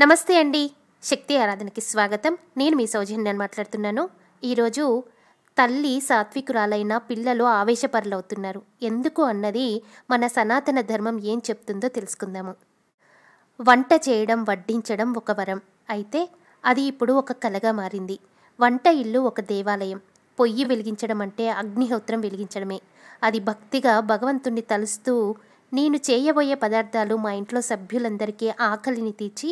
నమస్తే అండి శక్తి ఆరాధనకి స్వాగతం నేను మీ సౌజన్యాన్ని మాట్లాడుతున్నాను ఈరోజు తల్లి సాత్వికురాలైన పిల్లలు ఆవేశపరులవుతున్నారు ఎందుకు అన్నది మన సనాతన ధర్మం ఏం చెప్తుందో తెలుసుకుందాము వంట చేయడం వడ్డించడం ఒక వరం అయితే అది ఇప్పుడు ఒక కలగా మారింది వంట ఇల్లు ఒక దేవాలయం పొయ్యి వెలిగించడం అంటే అగ్నిహోత్రం వెలిగించడమే అది భక్తిగా భగవంతుణ్ణి తలుస్తూ నేను చేయబోయే పదార్థాలు మా ఇంట్లో సభ్యులందరికీ ఆకలిని తీర్చి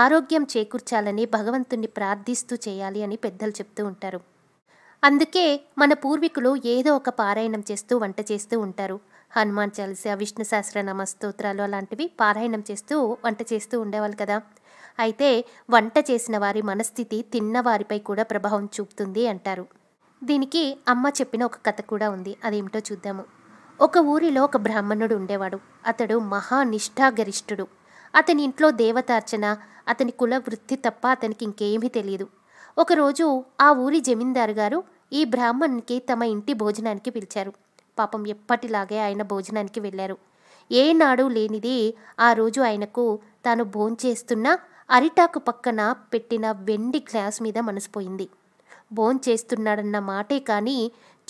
ఆరోగ్యం చేకూర్చాలని భగవంతుణ్ణి ప్రార్థిస్తూ చేయాలి అని పెద్దలు చెప్తూ ఉంటారు అందుకే మన పూర్వీకులు ఏదో ఒక పారాయణం చేస్తూ వంట చేస్తూ ఉంటారు హనుమాన్ చాలీసా విష్ణు సహస్రనామ స్తోత్రాలు అలాంటివి పారాయణం చేస్తూ వంట చేస్తూ ఉండేవాళ్ళు కదా అయితే వంట చేసిన వారి మనస్థితి తిన్న వారిపై కూడా ప్రభావం చూపుతుంది అంటారు దీనికి అమ్మ చెప్పిన ఒక కథ కూడా ఉంది అదేమిటో చూద్దాము ఒక ఊరిలో ఒక బ్రాహ్మణుడు ఉండేవాడు అతడు మహా అతని ఇంట్లో దేవతార్చన అతని కుల వృత్తి తప్ప అతనికి ఇంకేమీ తెలియదు ఒకరోజు ఆ ఊరి జమీందారు గారు ఈ బ్రాహ్మణునికి తమ ఇంటి భోజనానికి పిలిచారు పాపం ఎప్పటిలాగే ఆయన భోజనానికి వెళ్ళారు ఏనాడు లేనిది ఆ రోజు ఆయనకు తాను భోంచేస్తున్న అరిటాకు పక్కన పెట్టిన వెండి గ్లాస్ మీద మనసిపోయింది భోంచేస్తున్నాడన్న మాటే కానీ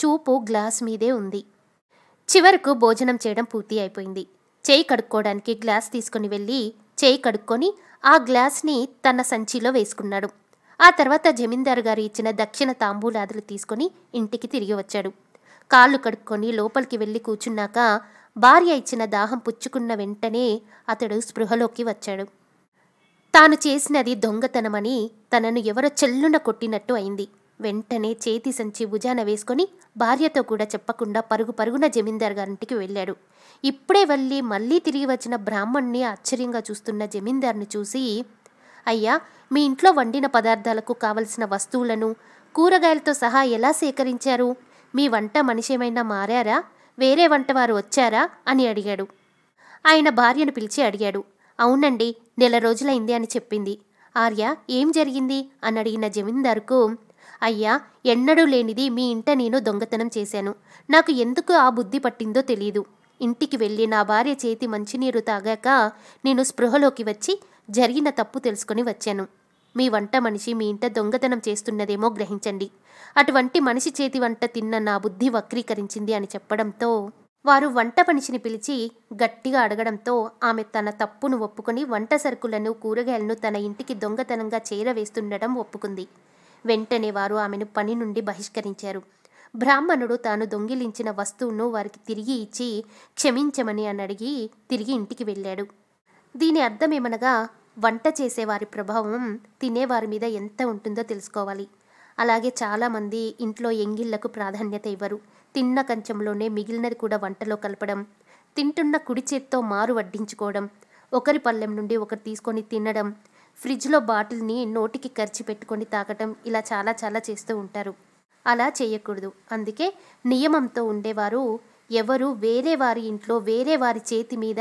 చూపు గ్లాస్ మీదే ఉంది చివరకు భోజనం చేయడం పూర్తి అయిపోయింది చేయి కడుక్కోవడానికి గ్లాస్ తీసుకుని వెళ్ళి చేయి కడుక్కొని ఆ గ్లాస్ని తన సంచిలో వేసుకున్నాడు ఆ తర్వాత జమీందారు గారు ఇచ్చిన దక్షిణ తాంబూలాదులు తీసుకొని ఇంటికి తిరిగి వచ్చాడు కాళ్ళు కడుక్కొని లోపలికి వెళ్ళి కూర్చున్నాక భార్య ఇచ్చిన దాహం పుచ్చుకున్న వెంటనే అతడు స్పృహలోకి వచ్చాడు తాను చేసినది దొంగతనమని తనను ఎవరో చెల్లున కొట్టినట్టు అయింది వెంటనే చేతి సంచి భుజాన వేసుకొని భార్యతో కూడా చెప్పకుండా పరుగు పరుగున జమీందార్ గారింటికి వెళ్ళాడు ఇప్పుడే వెళ్ళి మళ్ళీ తిరిగి వచ్చిన బ్రాహ్మణ్ణి ఆశ్చర్యంగా చూస్తున్న జమీందార్ని చూసి అయ్యా మీ ఇంట్లో వండిన పదార్థాలకు కావలసిన వస్తువులను కూరగాయలతో సహా ఎలా సేకరించారు మీ వంట మనిషేమైనా మారారా వేరే వంట వారు వచ్చారా అని అడిగాడు ఆయన భార్యను పిలిచి అడిగాడు అవునండి నెల రోజులైంది అని చెప్పింది ఆర్య ఏం జరిగింది అని అడిగిన జమీందార్కు అయ్యా ఎన్నడూ లేనిది మీ ఇంట నేను దొంగతనం చేశాను నాకు ఎందుకు ఆ బుద్ధి పట్టిందో తెలియదు ఇంటికి వెళ్ళి నా భార్య చేతి మంచినీరు తాగాక నేను స్పృహలోకి వచ్చి జరిగిన తప్పు తెలుసుకొని వచ్చాను మీ వంట మనిషి మీ ఇంట దొంగతనం చేస్తున్నదేమో గ్రహించండి అటువంటి మనిషి చేతి వంట తిన్న నా బుద్ధి వక్రీకరించింది అని చెప్పడంతో వారు వంట మనిషిని పిలిచి గట్టిగా అడగడంతో ఆమె తన తప్పును ఒప్పుకొని వంట సరుకులను కూరగాయలను తన ఇంటికి దొంగతనంగా చేరవేస్తుండటం ఒప్పుకుంది వెంటనే వారు ఆమెను పని నుండి బహిష్కరించారు బ్రాహ్మణుడు తాను దొంగిలించిన వస్తువును వారికి తిరిగి ఇచ్చి క్షమించమని అని అడిగి తిరిగి ఇంటికి వెళ్ళాడు దీని అర్థం ఏమనగా వంట చేసేవారి ప్రభావం తినేవారి మీద ఎంత ఉంటుందో తెలుసుకోవాలి అలాగే చాలామంది ఇంట్లో ఎంగిళ్లకు ప్రాధాన్యత ఇవ్వరు తిన్న కంచంలోనే మిగిలినది కూడా వంటలో కలపడం తింటున్న కుడి చేత్తో మారు వడ్డించుకోవడం ఒకరి పళ్ళెం నుండి ఒకరు తీసుకొని తినడం ఫ్రిడ్జ్లో బాటిల్ని నోటికి ఖర్చు పెట్టుకొని తాగటం ఇలా చాలా చాలా చేస్తూ ఉంటారు అలా చేయకూడదు అందుకే నియమంతో ఉండేవారు ఎవరు వేరే వారి ఇంట్లో వేరే వారి చేతి మీద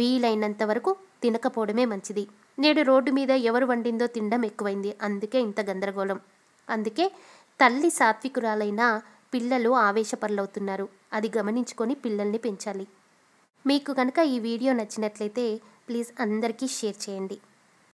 వీలైనంత వరకు తినకపోవడమే మంచిది నేడు రోడ్డు మీద ఎవరు వండిందో తినడం ఎక్కువైంది అందుకే ఇంత గందరగోళం అందుకే తల్లి సాత్వికురాలైన పిల్లలు ఆవేశపరులవుతున్నారు అది గమనించుకొని పిల్లల్ని పెంచాలి మీకు కనుక ఈ వీడియో నచ్చినట్లయితే ప్లీజ్ అందరికీ షేర్ చేయండి